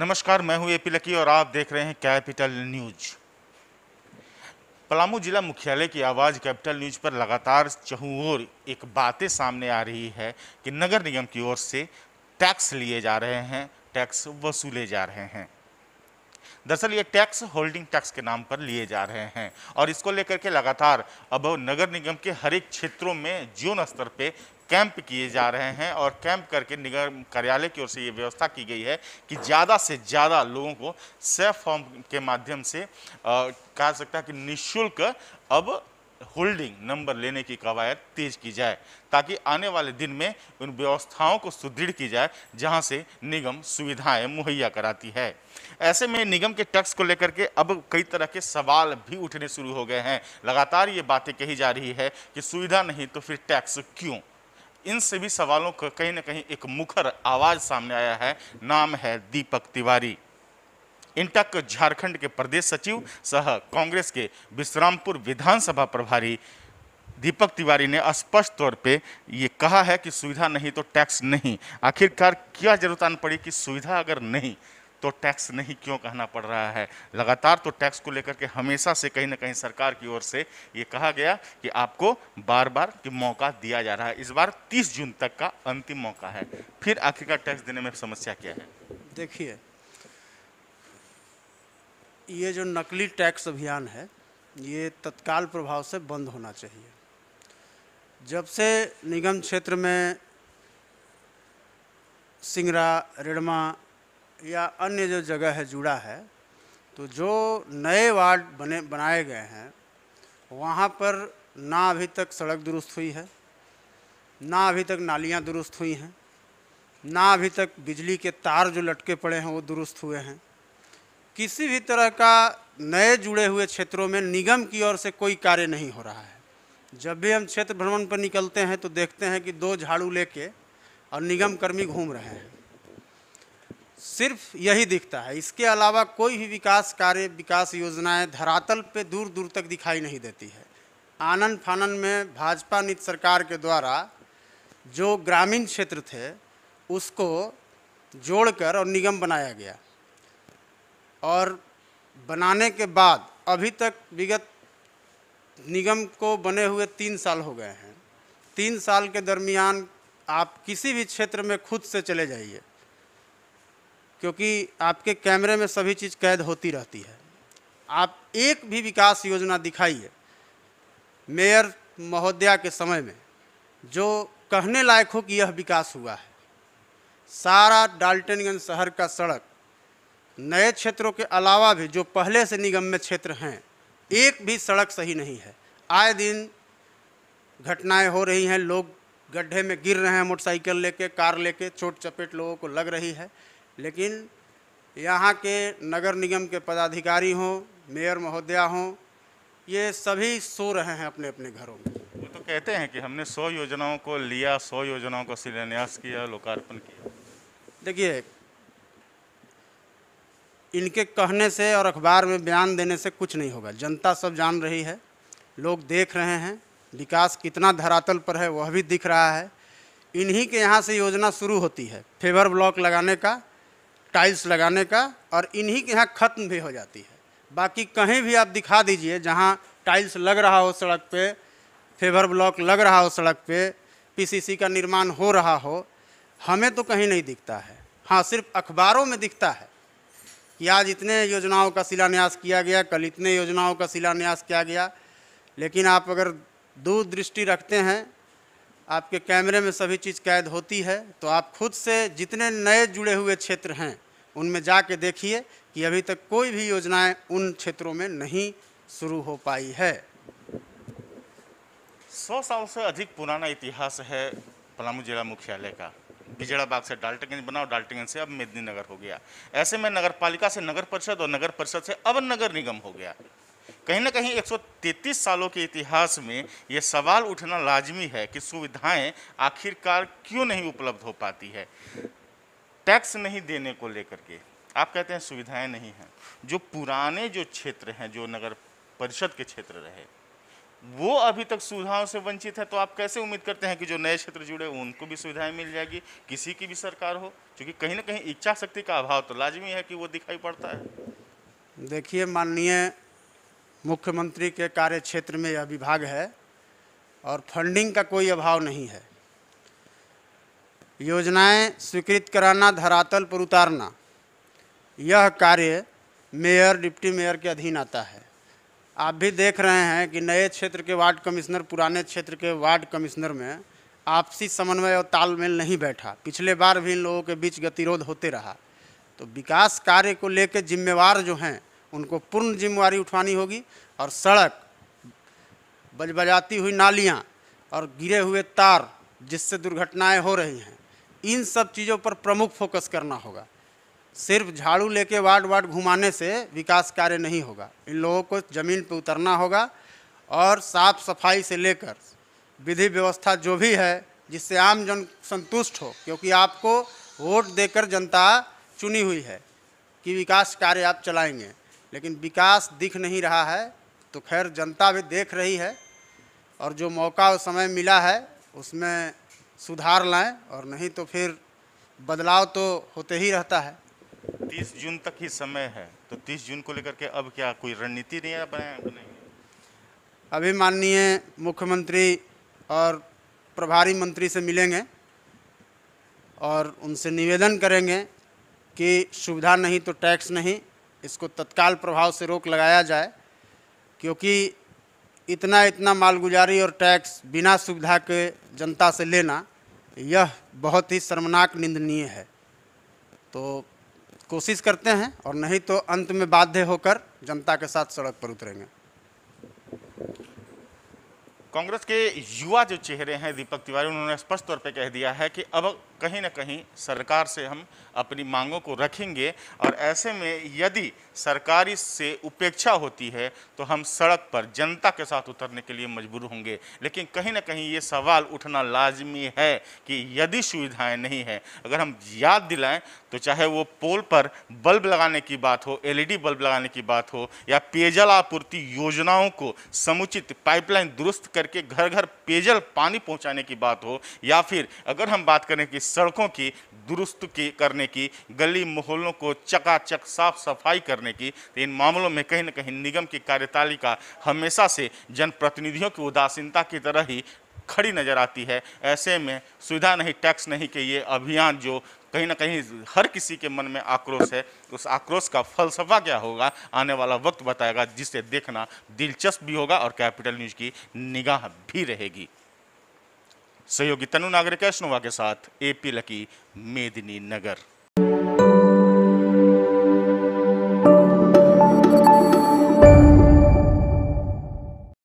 नमस्कार मैं हूं एपी लकी और आप देख रहे हैं कैपिटल न्यूज पलामू जिला मुख्यालय की आवाज़ कैपिटल न्यूज पर लगातार चहुओर एक बातें सामने आ रही है कि नगर निगम की ओर से टैक्स लिए जा रहे हैं टैक्स वसूले जा रहे हैं दरअसल ये टैक्स होल्डिंग टैक्स के नाम पर लिए जा रहे हैं और इसको लेकर के लगातार अब नगर निगम के हर एक क्षेत्रों में जोन स्तर पे कैंप किए जा रहे हैं और कैंप करके निगम कार्यालय की ओर से ये व्यवस्था की गई है कि ज़्यादा से ज़्यादा लोगों को सेफ फॉर्म के माध्यम से कहा सकता है कि निःशुल्क अब होल्डिंग नंबर लेने की कवायद तेज की जाए ताकि आने वाले दिन में उन व्यवस्थाओं को सुदृढ़ की जाए जहां से निगम सुविधाएं मुहैया कराती है ऐसे में निगम के टैक्स को लेकर के अब कई तरह के सवाल भी उठने शुरू हो गए हैं लगातार ये बातें कही जा रही है कि सुविधा नहीं तो फिर टैक्स क्यों इन सभी सवालों का कहीं ना कहीं एक मुखर आवाज़ सामने आया है नाम है दीपक तिवारी इंटक झारखंड के प्रदेश सचिव सह कांग्रेस के विश्रामपुर विधानसभा प्रभारी दीपक तिवारी ने स्पष्ट तौर पे ये कहा है कि सुविधा नहीं तो टैक्स नहीं आखिरकार क्या जरूरत आन पड़ी कि सुविधा अगर नहीं तो टैक्स नहीं क्यों कहना पड़ रहा है लगातार तो टैक्स को लेकर के हमेशा से कहीं ना कहीं सरकार की ओर से ये कहा गया कि आपको बार बार कि मौका दिया जा रहा है इस बार 30 जून तक का अंतिम मौका है फिर आखिरकार टैक्स देने में समस्या क्या है देखिए ये जो नकली टैक्स अभियान है ये तत्काल प्रभाव से बंद होना चाहिए जब से निगम क्षेत्र में सिंगरा रेडमा या अन्य जो जगह है जुड़ा है तो जो नए वार्ड बने बनाए गए हैं वहाँ पर ना अभी तक सड़क दुरुस्त हुई है ना अभी तक नालियाँ दुरुस्त हुई हैं ना अभी तक बिजली के तार जो लटके पड़े हैं वो दुरुस्त हुए हैं किसी भी तरह का नए जुड़े हुए क्षेत्रों में निगम की ओर से कोई कार्य नहीं हो रहा है जब भी हम क्षेत्र भ्रमण पर निकलते हैं तो देखते हैं कि दो झाड़ू लेके और निगम कर्मी घूम रहे हैं सिर्फ यही दिखता है इसके अलावा कोई भी विकास कार्य विकास योजनाएं धरातल पे दूर दूर तक दिखाई नहीं देती है आनंद फानन में भाजपा नीत सरकार के द्वारा जो ग्रामीण क्षेत्र थे उसको जोड़कर और निगम बनाया गया और बनाने के बाद अभी तक विगत निगम को बने हुए तीन साल हो गए हैं तीन साल के दरमियान आप किसी भी क्षेत्र में खुद से चले जाइए क्योंकि आपके कैमरे में सभी चीज़ कैद होती रहती है आप एक भी विकास योजना दिखाइए मेयर महोदया के समय में जो कहने लायक हो कि यह विकास हुआ है सारा डाल्टनगंज शहर का सड़क नए क्षेत्रों के अलावा भी जो पहले से निगम में क्षेत्र हैं एक भी सड़क सही नहीं है आए दिन घटनाएं हो रही हैं लोग गड्ढे में गिर रहे हैं मोटरसाइकिल लेके कार लेके चोट चपेट लोगों को लग रही है लेकिन यहाँ के नगर निगम के पदाधिकारी हों मेयर महोदया हों ये सभी सो रहे हैं अपने अपने घरों में वो तो कहते हैं कि हमने सौ योजनाओं को लिया सौ योजनाओं का शिलान्यास किया लोकार्पण किया देखिए इनके कहने से और अखबार में बयान देने से कुछ नहीं होगा जनता सब जान रही है लोग देख रहे हैं विकास कितना धरातल पर है वह भी दिख रहा है इन्हीं के यहाँ से योजना शुरू होती है फेवर ब्लॉक लगाने का टाइल्स लगाने का और इन्हीं के यहाँ ख़त्म भी हो जाती है बाकी कहीं भी आप दिखा दीजिए जहाँ टाइल्स लग रहा हो सड़क पे फेवर ब्लॉक लग रहा हो सड़क पे पीसीसी का निर्माण हो रहा हो हमें तो कहीं नहीं दिखता है हाँ सिर्फ अखबारों में दिखता है कि आज इतने योजनाओं का शिलान्यास किया गया कल इतने योजनाओं का शिलान्यास किया गया लेकिन आप अगर दूरदृष्टि रखते हैं आपके कैमरे में सभी चीज़ कैद होती है तो आप खुद से जितने नए जुड़े हुए क्षेत्र हैं उनमें जाके देखिए कि अभी तक कोई भी योजनाएं उन क्षेत्रों में नहीं शुरू हो पाई है सौ साल से अधिक पुराना इतिहास है पलामू जिला मुख्यालय का बिजड़ाबाग से डाल्टनगंज बना और डाल्टनगंज से अब मेदिनीनगर हो गया ऐसे में नगर पालिका से नगर परिषद और नगर परिषद से अब नगर निगम हो गया कहीं ना कहीं 133 सालों के इतिहास में ये सवाल उठना लाजमी है कि सुविधाएं आखिरकार क्यों नहीं उपलब्ध हो पाती है टैक्स नहीं देने को लेकर के आप कहते हैं सुविधाएं नहीं हैं जो पुराने जो क्षेत्र हैं जो नगर परिषद के क्षेत्र रहे वो अभी तक सुविधाओं से वंचित है तो आप कैसे उम्मीद करते हैं कि जो नए क्षेत्र जुड़े उनको भी सुविधाएं मिल जाएगी किसी की भी सरकार हो क्योंकि कहीं ना कहीं इच्छा शक्ति का अभाव तो लाजमी है कि वो दिखाई पड़ता है देखिए माननीय मुख्यमंत्री के कार्य क्षेत्र में यह विभाग है और फंडिंग का कोई अभाव नहीं है योजनाएं स्वीकृत कराना धरातल पर उतारना यह कार्य मेयर डिप्टी मेयर के अधीन आता है आप भी देख रहे हैं कि नए क्षेत्र के वार्ड कमिश्नर पुराने क्षेत्र के वार्ड कमिश्नर में आपसी समन्वय और तालमेल नहीं बैठा पिछले बार भी इन लोगों के बीच गतिरोध होते रहा तो विकास कार्य को लेकर जिम्मेवार जो हैं उनको पूर्ण जिम्मेवारी उठानी होगी और सड़क बजबजाती हुई नालियाँ और गिरे हुए तार जिससे दुर्घटनाएं हो रही हैं इन सब चीज़ों पर प्रमुख फोकस करना होगा सिर्फ झाड़ू लेके वार्ड वार्ड घुमाने से विकास कार्य नहीं होगा इन लोगों को ज़मीन पर उतरना होगा और साफ सफाई से लेकर विधि व्यवस्था जो भी है जिससे आम जन संतुष्ट हो क्योंकि आपको वोट देकर जनता चुनी हुई है कि विकास कार्य आप चलाएंगे लेकिन विकास दिख नहीं रहा है तो खैर जनता भी देख रही है और जो मौका और समय मिला है उसमें सुधार लाएं और नहीं तो फिर बदलाव तो होते ही रहता है 30 जून तक ही समय है तो 30 जून को लेकर के अब क्या कोई रणनीति नहीं बनाए अभी माननीय मुख्यमंत्री और प्रभारी मंत्री से मिलेंगे और उनसे निवेदन करेंगे कि सुविधा नहीं तो टैक्स नहीं इसको तत्काल प्रभाव से रोक लगाया जाए क्योंकि इतना इतना मालगुजारी और टैक्स बिना सुविधा के जनता से लेना यह बहुत ही शर्मनाक निंदनीय है तो कोशिश करते हैं और नहीं तो अंत में बाध्य होकर जनता के साथ सड़क पर उतरेंगे कांग्रेस के युवा जो चेहरे हैं दीपक तिवारी उन्होंने स्पष्ट तौर पे कह दिया है कि अब कहीं ना कहीं सरकार से हम अपनी मांगों को रखेंगे और ऐसे में यदि सरकारी से उपेक्षा होती है तो हम सड़क पर जनता के साथ उतरने के लिए मजबूर होंगे लेकिन कहीं ना कहीं ये सवाल उठना लाजमी है कि यदि सुविधाएं नहीं हैं अगर हम याद दिलाएं तो चाहे वो पोल पर बल्ब लगाने की बात हो एलईडी बल्ब लगाने की बात हो या पेयजल आपूर्ति योजनाओं को समुचित पाइपलाइन दुरुस्त करके घर घर पेयजल पानी पहुँचाने की बात हो या फिर अगर हम बात करें कि सड़कों की दुरुस्त की करने की गली मोहल्लों को चकाचक साफ सफाई करने की तो इन मामलों में कहीं ना कहीं निगम की कार्यतालिका हमेशा से जनप्रतिनिधियों की उदासीनता की तरह ही खड़ी नज़र आती है ऐसे में सुविधा नहीं टैक्स नहीं के ये अभियान जो कहीं ना कहीं हर किसी के मन में आक्रोश है उस आक्रोश का फलसफा क्या होगा आने वाला वक्त बताएगा जिसे देखना दिलचस्प भी होगा और कैपिटल न्यूज़ की निगाह भी रहेगी सहयोगी तनु नागरिक स्नोवा के साथ एपी लकी मेदिनी नगर